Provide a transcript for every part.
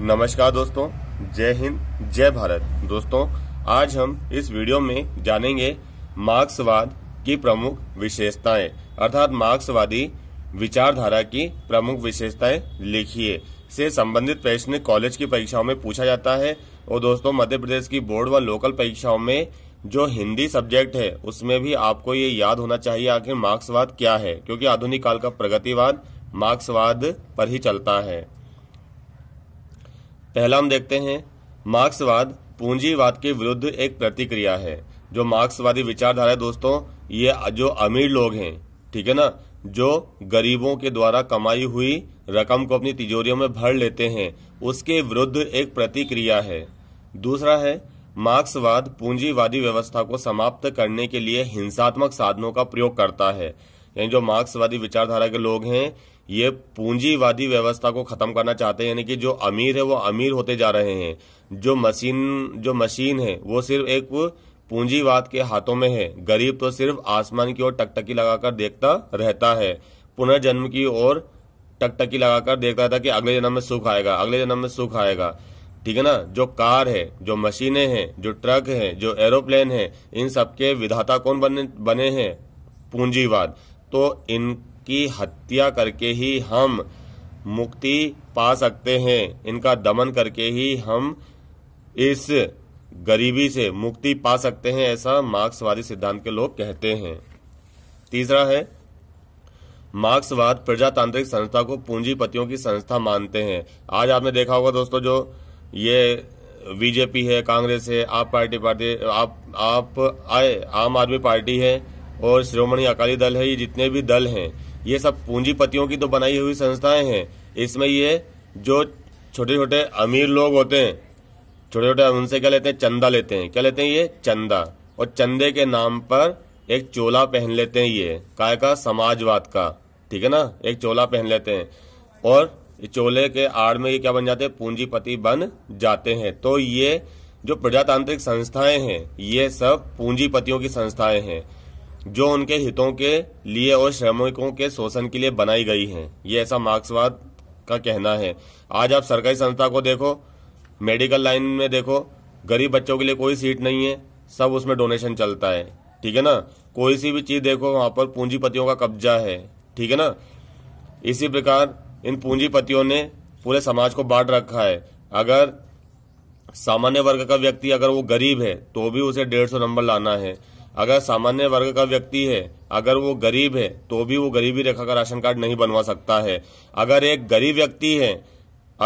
नमस्कार दोस्तों जय हिंद जय भारत दोस्तों आज हम इस वीडियो में जानेंगे मार्क्सवाद की प्रमुख विशेषताएं अर्थात मार्क्सवादी विचारधारा की प्रमुख विशेषताएं लिखिए से संबंधित प्रश्न कॉलेज की परीक्षाओं में पूछा जाता है और दोस्तों मध्य प्रदेश की बोर्ड व लोकल परीक्षाओं में जो हिंदी सब्जेक्ट है उसमें भी आपको ये याद होना चाहिए आखिर मार्क्सवाद क्या है क्योंकि आधुनिक काल का प्रगतिवाद मार्क्सवाद पर ही चलता है पहला हम देखते हैं मार्क्सवाद पूंजीवाद के विरुद्ध एक प्रतिक्रिया है जो मार्क्सवादी विचारधारा है दोस्तों ये जो अमीर लोग हैं ठीक है ना जो गरीबों के द्वारा कमाई हुई रकम को अपनी तिजोरियों में भर लेते हैं उसके विरुद्ध एक प्रतिक्रिया है दूसरा है मार्क्सवाद पूंजीवादी व्यवस्था को समाप्त करने के लिए हिंसात्मक साधनों का प्रयोग करता है यानी जो मार्क्सवादी विचारधारा के लोग हैं ये पूंजीवादी व्यवस्था को खत्म करना चाहते हैं यानी कि जो अमीर है वो अमीर होते जा रहे हैं जो मशीन जो मशीन है वो सिर्फ एक पूंजीवाद के हाथों में है गरीब तो सिर्फ आसमान की ओर टकटकी लगाकर देखता रहता है पुनर्जन्म की ओर टकटकी लगाकर देखता था कि अगले जन्म में सुख आएगा अगले जन्म में सुख आएगा ठीक है ना जो कार है जो मशीनें हैं जो ट्रक है जो एरोप्लेन है इन सबके विधाता कौन बने बने हैं पूंजीवाद तो इनकी हत्या करके ही हम मुक्ति पा सकते हैं इनका दमन करके ही हम इस गरीबी से मुक्ति पा सकते हैं ऐसा मार्क्सवादी सिद्धांत के लोग कहते हैं तीसरा है मार्क्सवाद प्रजातांत्रिक संस्था को पूंजीपतियों की संस्था मानते हैं आज आपने देखा होगा दोस्तों जो ये बीजेपी है कांग्रेस है आप पार्टी पार्टी आप आप आए आम आदमी पार्टी है और श्रोमणी अकाली दल है ये जितने भी दल हैं ये सब पूंजीपतियों की तो बनाई हुई संस्थाएं हैं इसमें ये जो छोटे छोटे अमीर लोग होते हैं छोटे छोटे उनसे क्या लेते हैं चंदा लेते हैं क्या लेते हैं ये चंदा और चंदे के नाम पर एक चोला पहन लेते हैं ये काय का समाजवाद का ठीक है ना एक चोला पहन लेते हैं और चोले के आड़ में ये क्या बन जाते हैं पूंजीपति बन जाते हैं तो ये जो प्रजातांत्रिक संस्थाएं हैं ये सब पूंजीपतियों की संस्थाएं हैं जो उनके हितों के लिए और श्रमिकों के शोषण के लिए बनाई गई हैं ये ऐसा मार्क्सवाद का कहना है आज आप सरकारी संस्था को देखो मेडिकल लाइन में देखो गरीब बच्चों के लिए कोई सीट नहीं है सब उसमें डोनेशन चलता है ठीक है ना कोई सी भी चीज़ देखो वहां पर पूंजीपतियों का कब्जा है ठीक है ना इसी प्रकार इन पूंजीपतियों ने पूरे समाज को बांट रखा है अगर सामान्य वर्ग का व्यक्ति अगर वो गरीब है तो भी उसे डेढ़ सौ नंबर लाना है अगर सामान्य वर्ग का व्यक्ति है अगर वो गरीब है तो भी वो गरीबी रेखा का राशन कार्ड नहीं बनवा सकता है अगर एक गरीब व्यक्ति है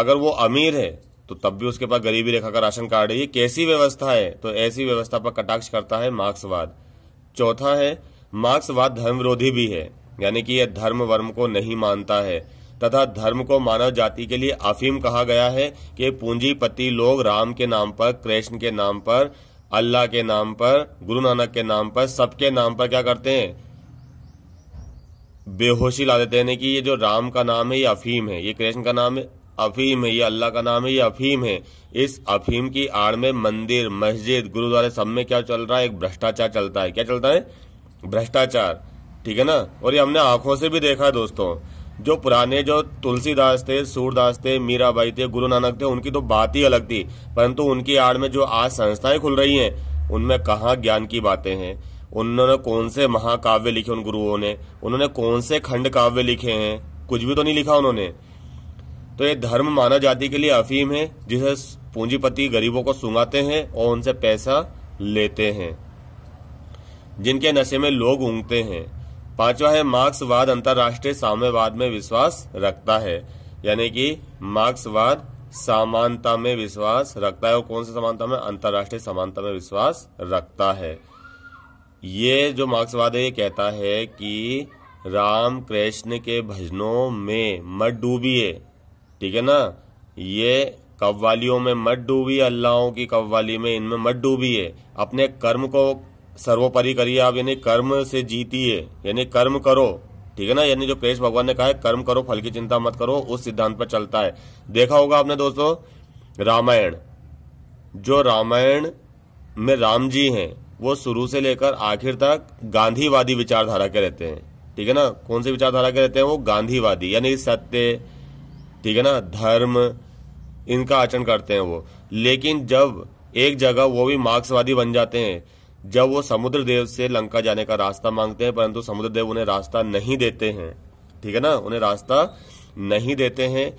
अगर वो अमीर है तो तब भी उसके पास गरीबी रेखा का राशन कार्ड है ये कैसी व्यवस्था है तो ऐसी व्यवस्था पर कटाक्ष करता है मार्क्सवाद चौथा है मार्क्सवाद धर्म विरोधी भी है यानी कि यह धर्म वर्म को नहीं मानता है तथा धर्म को मानव जाति के लिए अफीम कहा गया है कि पूंजीपति लोग राम के नाम पर कृष्ण के नाम पर अल्लाह के नाम पर गुरु नानक के नाम पर सबके नाम पर क्या करते हैं बेहोशी ला देते हैं कि ये जो राम का नाम है ये अफीम है ये कृष्ण का नाम है अफीम है ये अल्लाह का नाम है ये अफीम है इस अफीम की आड़ में मंदिर मस्जिद गुरुद्वारे सब में क्या चल रहा है एक भ्रष्टाचार चलता है क्या चलता है भ्रष्टाचार ठीक है ना और ये हमने आंखों से भी देखा है दोस्तों जो पुराने जो तुलसीदास थे सूरदास थे मीराबाई थे गुरु नानक थे उनकी तो बात ही अलग थी परंतु उनकी आड़ में जो आज संस्थाएं खुल रही हैं उनमें कहाँ ज्ञान की बातें हैं उन्होंने कौन से महाकाव्य लिखे उन गुरुओं ने उन्होंने कौन से खंड काव्य लिखे हैं कुछ भी तो नहीं लिखा उन्होंने तो ये धर्म मानव जाति के लिए अफीम है जिसे पूंजीपति गरीबों को सुंगाते हैं और उनसे पैसा लेते हैं जिनके नशे में लोग ऊँगते हैं पांचवा है मार्क्सवाद अंतर्राष्ट्रीय साम्यवाद में विश्वास रखता है यानी कि मार्क्सवाद समानता में विश्वास रखता है और कौन सी समानता में अंतरराष्ट्रीय समानता में विश्वास रखता है ये जो मार्क्सवाद है ये कहता है कि राम कृष्ण के भजनों में मत डूबिए ठीक है ना ये कव्वालियों में मत डूबिए अल्लाहों की कव्वाली में इनमें मत डूबिए अपने कर्म को सर्वोपरि करिए आप यानी कर्म से जीतिए यानी कर्म करो ठीक है ना यानी जो कृष्ण भगवान ने कहा है कर्म करो फल की चिंता मत करो उस सिद्धांत पर चलता है देखा होगा आपने दोस्तों रामायण जो रामायण में राम जी हैं वो शुरू से लेकर आखिर तक गांधीवादी विचारधारा के रहते हैं ठीक है ना कौन सी विचारधारा के रहते हैं वो गांधीवादी यानी सत्य ठीक है ना धर्म इनका आचरण करते हैं वो लेकिन जब एक जगह वो भी मार्क्सवादी बन जाते हैं जब वो समुद्र देव से लंका जाने का रास्ता मांगते हैं परंतु समुद्र देव उन्हें रास्ता नहीं देते हैं ठीक है ना उन्हें रास्ता नहीं देते हैं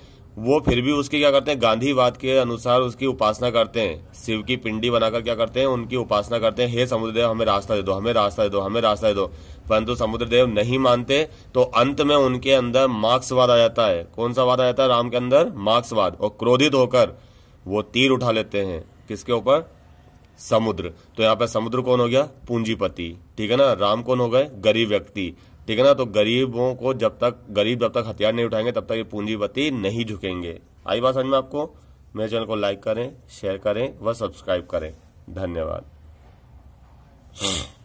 वो फिर भी उसकी क्या करते हैं गांधीवाद के अनुसार उसकी उपासना करते हैं शिव की पिंडी बनाकर क्या करते हैं उनकी उपासना करते हैं हे समुद्रदेव हमें रास्ता दे दो हमें रास्ता दे दो हमें रास्ता दे दो परंतु समुद्रदेव नहीं मानते तो अंत में उनके अंदर मार्क्सवाद आ जाता है कौन सा वाद आ जाता है राम के अंदर मार्क्सवाद और क्रोधित होकर वो तीर उठा लेते हैं किसके ऊपर समुद्र तो यहाँ पे समुद्र कौन हो गया पूंजीपति ठीक है ना राम कौन हो गए गरीब व्यक्ति ठीक है ना तो गरीबों को जब तक गरीब जब तक हथियार नहीं उठाएंगे तब तक ये पूंजीपति नहीं झुकेंगे आई बात समझ में आपको मेरे चैनल को लाइक करें शेयर करें व सब्सक्राइब करें धन्यवाद हम्म।